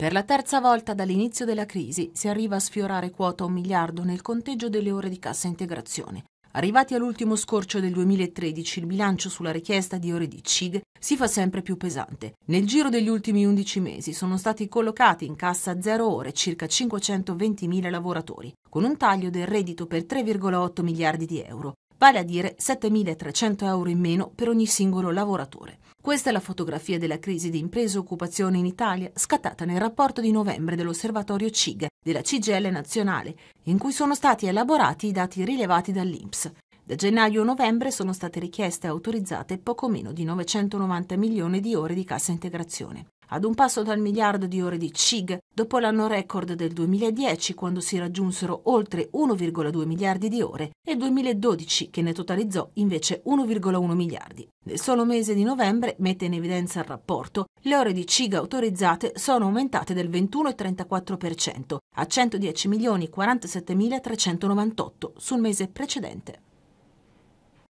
Per la terza volta dall'inizio della crisi si arriva a sfiorare quota un miliardo nel conteggio delle ore di cassa integrazione. Arrivati all'ultimo scorcio del 2013, il bilancio sulla richiesta di ore di CIG si fa sempre più pesante. Nel giro degli ultimi 11 mesi sono stati collocati in cassa a zero ore circa 520.000 lavoratori, con un taglio del reddito per 3,8 miliardi di euro, vale a dire 7.300 euro in meno per ogni singolo lavoratore. Questa è la fotografia della crisi di impresa e occupazione in Italia, scattata nel rapporto di novembre dell'osservatorio CIG della CGL nazionale, in cui sono stati elaborati i dati rilevati dall'INPS. Da gennaio a novembre sono state richieste e autorizzate poco meno di 990 milioni di ore di cassa integrazione ad un passo dal miliardo di ore di CIG, dopo l'anno record del 2010 quando si raggiunsero oltre 1,2 miliardi di ore e 2012 che ne totalizzò invece 1,1 miliardi. Nel solo mese di novembre, mette in evidenza il rapporto, le ore di CIG autorizzate sono aumentate del 21,34% a 110.047.398 sul mese precedente.